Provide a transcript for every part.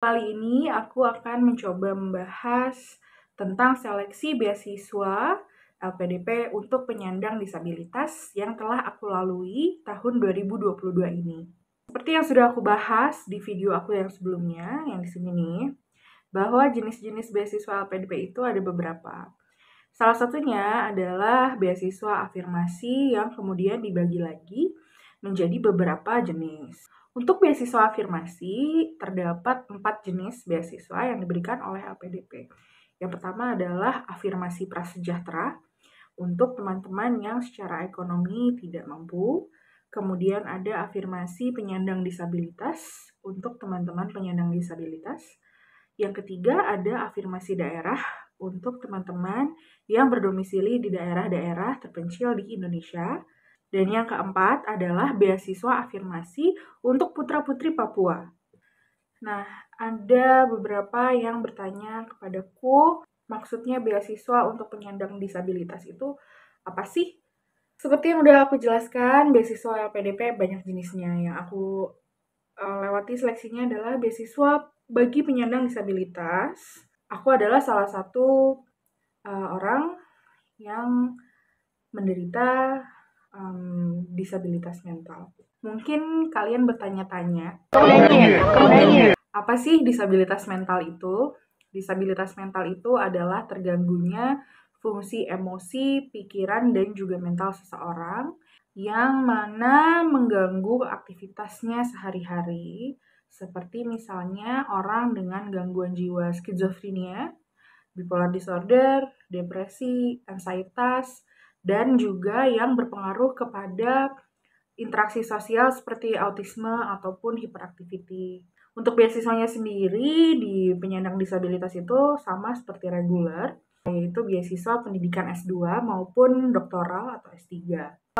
Kali ini aku akan mencoba membahas tentang seleksi beasiswa LPDP untuk penyandang disabilitas yang telah aku lalui tahun 2022 ini. Seperti yang sudah aku bahas di video aku yang sebelumnya, yang di sini nih, bahwa jenis-jenis beasiswa LPDP itu ada beberapa. Salah satunya adalah beasiswa afirmasi yang kemudian dibagi lagi menjadi beberapa jenis. Untuk beasiswa afirmasi, terdapat empat jenis beasiswa yang diberikan oleh LPDP. Yang pertama adalah afirmasi prasejahtera untuk teman-teman yang secara ekonomi tidak mampu. Kemudian ada afirmasi penyandang disabilitas untuk teman-teman penyandang disabilitas. Yang ketiga ada afirmasi daerah untuk teman-teman yang berdomisili di daerah-daerah terpencil di Indonesia. Dan yang keempat adalah beasiswa afirmasi untuk putra-putri Papua. Nah, ada beberapa yang bertanya kepadaku, maksudnya beasiswa untuk penyandang disabilitas itu apa sih? Seperti yang udah aku jelaskan, beasiswa LPDP banyak jenisnya. Yang aku eh, lewati seleksinya adalah beasiswa bagi penyandang disabilitas. Aku adalah salah satu uh, orang yang menderita um, disabilitas mental. Mungkin kalian bertanya-tanya, apa sih disabilitas mental itu? Disabilitas mental itu adalah terganggunya fungsi emosi, pikiran, dan juga mental seseorang yang mana mengganggu aktivitasnya sehari-hari, seperti misalnya orang dengan gangguan jiwa skizofrenia, bipolar disorder, depresi, ansietas, dan juga yang berpengaruh kepada interaksi sosial seperti autisme ataupun hiperaktiviti. Untuk beasiswanya sendiri di penyandang disabilitas itu sama seperti reguler, yaitu beasiswa pendidikan S2 maupun doktoral atau S3.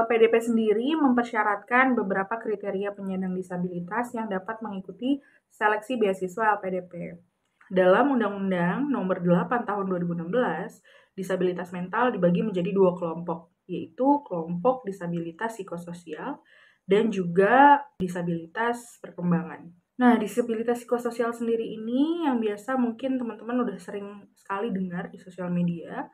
Eh, PDP sendiri mempersyaratkan beberapa kriteria penyandang disabilitas yang dapat mengikuti seleksi beasiswa LPDP. Dalam Undang-Undang Nomor 8 Tahun 2016, disabilitas mental dibagi menjadi dua kelompok, yaitu kelompok disabilitas psikososial dan juga disabilitas perkembangan. Nah, disabilitas psikososial sendiri ini yang biasa mungkin teman-teman udah sering sekali dengar di sosial media,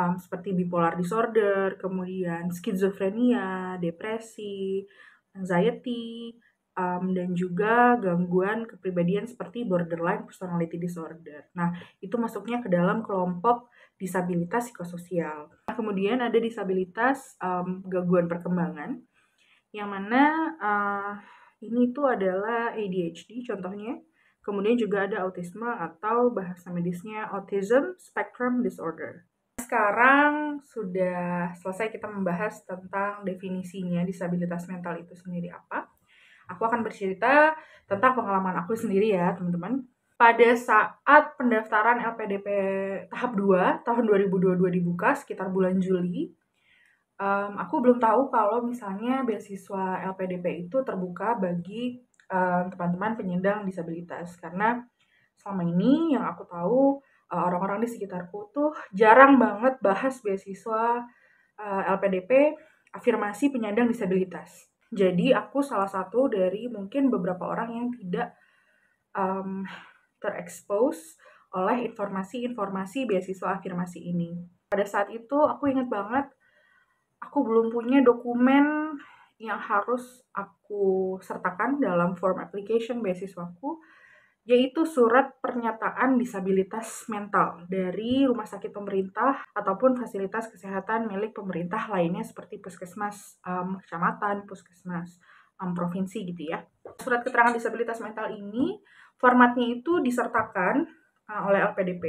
um, seperti bipolar disorder, kemudian skizofrenia, depresi, anxiety, um, dan juga gangguan kepribadian seperti borderline personality disorder. Nah, itu masuknya ke dalam kelompok disabilitas psikososial. Nah, kemudian ada disabilitas um, gangguan perkembangan, yang mana uh, ini itu adalah ADHD contohnya. Kemudian juga ada autisme atau bahasa medisnya autism spectrum disorder. Sekarang sudah selesai kita membahas tentang definisinya disabilitas mental itu sendiri apa Aku akan bercerita tentang pengalaman aku sendiri ya, teman-teman. Pada saat pendaftaran LPDP tahap 2 tahun 2022 dibuka sekitar bulan Juli, um, aku belum tahu kalau misalnya beasiswa LPDP itu terbuka bagi teman-teman um, penyandang disabilitas karena selama ini yang aku tahu eh, orang-orang di sekitarku tuh jarang banget bahas beasiswa eh, LPDP afirmasi penyandang disabilitas. Jadi aku salah satu dari mungkin beberapa orang yang tidak um, terekspos oleh informasi-informasi beasiswa afirmasi ini. Pada saat itu aku ingat banget aku belum punya dokumen yang harus aku sertakan dalam form application beasiswaku yaitu surat pernyataan disabilitas mental dari rumah sakit pemerintah ataupun fasilitas kesehatan milik pemerintah lainnya seperti puskesmas um, kecamatan, puskesmas um, provinsi gitu ya. Surat keterangan disabilitas mental ini formatnya itu disertakan uh, oleh LPDP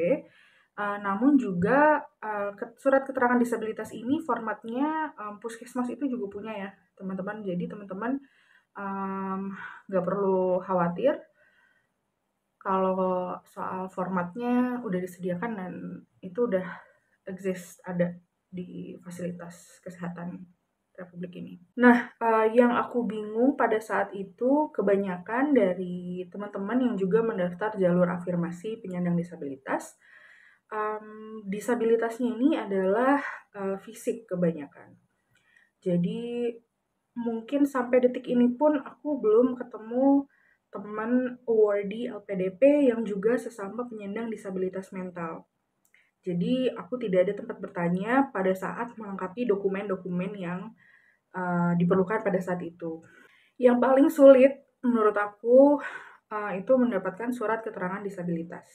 Uh, eh, namun juga uh, surat keterangan disabilitas ini formatnya um, puskesmas itu juga punya ya teman-teman. Jadi teman-teman nggak -teman, um, perlu khawatir kalau soal formatnya udah disediakan dan itu udah exist ada di fasilitas kesehatan Republik ini. Nah, uh, yang aku bingung pada saat itu kebanyakan dari teman-teman yang juga mendaftar jalur afirmasi penyandang disabilitas, um, disabilitasnya ini adalah uh, fisik kebanyakan. Jadi mungkin sampai detik ini pun aku belum ketemu teman awardee LPDP yang juga sesama penyandang disabilitas mental. Jadi aku tidak ada tempat bertanya pada saat melengkapi dokumen-dokumen yang uh, diperlukan pada saat itu. Yang paling sulit menurut aku uh, itu mendapatkan surat keterangan disabilitas.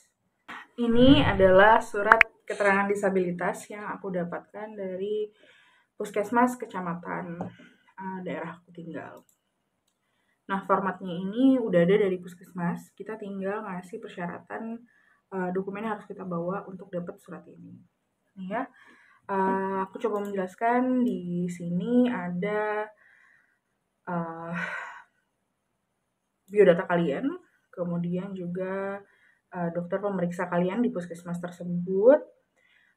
Ini adalah surat keterangan disabilitas yang aku dapatkan dari puskesmas kecamatan uh, daerah aku tinggal. Nah, formatnya ini udah ada dari puskesmas, kita tinggal ngasih persyaratan uh, dokumen yang harus kita bawa untuk dapat surat ini. Nih ya, uh, aku coba menjelaskan di sini ada uh, biodata kalian, kemudian juga uh, dokter pemeriksa kalian di puskesmas tersebut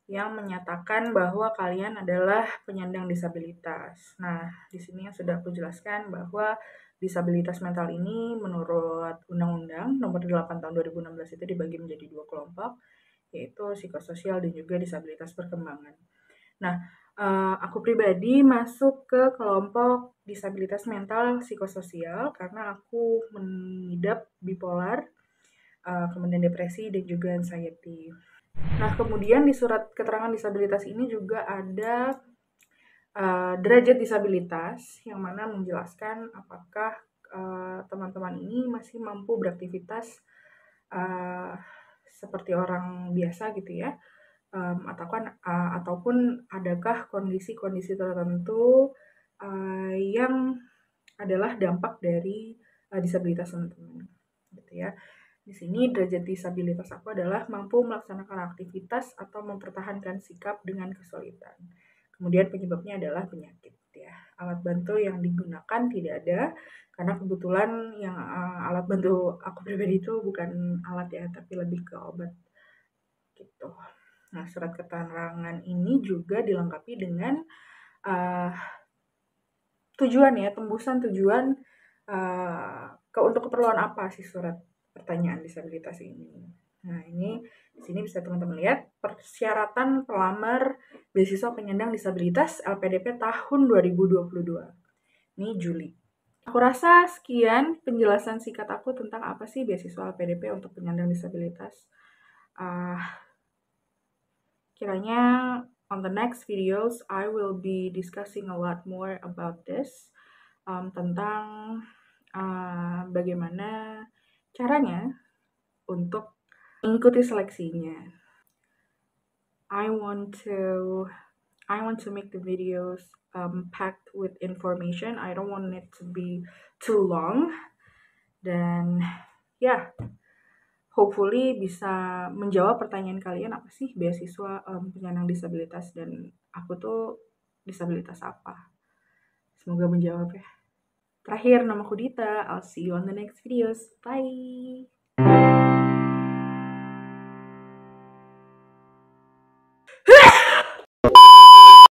yang menyatakan bahwa kalian adalah penyandang disabilitas. Nah, di sini yang sudah aku jelaskan bahwa disabilitas mental ini menurut Undang-Undang Nomor 8 Tahun 2016 itu dibagi menjadi dua kelompok yaitu psikososial dan juga disabilitas perkembangan. Nah, eh, aku pribadi masuk ke kelompok disabilitas mental psikososial karena aku mengidap bipolar, eh, kemudian depresi dan juga anxiety. Nah, kemudian di surat keterangan disabilitas ini juga ada uh, derajat disabilitas yang mana menjelaskan apakah eh, teman-teman uh, ini masih mampu beraktivitas uh, seperti orang biasa gitu ya um, ataupun uh, ataupun adakah kondisi-kondisi tertentu uh, yang adalah dampak dari uh, disabilitas teman-teman gitu ya di sini derajat disabilitas aku adalah mampu melaksanakan aktivitas atau mempertahankan sikap dengan kesulitan Kemudian penyebabnya adalah penyakit ya. Alat bantu yang digunakan tidak ada karena kebetulan yang uh, alat bantu aku pribadi itu bukan alat ya, tapi lebih ke obat gitu. Nah, surat keterangan ini juga dilengkapi dengan uh, tujuan ya, tembusan tujuan uh, ke untuk keperluan apa sih surat pertanyaan disabilitas ini. Nah, ini di sini bisa teman-teman lihat persyaratan pelamar beasiswa penyandang disabilitas LPDP tahun 2022. Ini Juli. Aku rasa sekian penjelasan singkat aku tentang apa sih beasiswa LPDP untuk penyandang disabilitas. Uh, kiranya on the next videos I will be discussing a lot more about this um, tentang uh, bagaimana caranya untuk mengikuti seleksinya. I want to I want to make the videos um, packed with information. I don't want it to be too long. Dan ya, yeah, hopefully bisa menjawab pertanyaan kalian apa sih beasiswa um, penyandang disabilitas dan aku tuh disabilitas apa. Semoga menjawab ya. Terakhir, nama aku Dita. I'll see you on the next videos. Bye!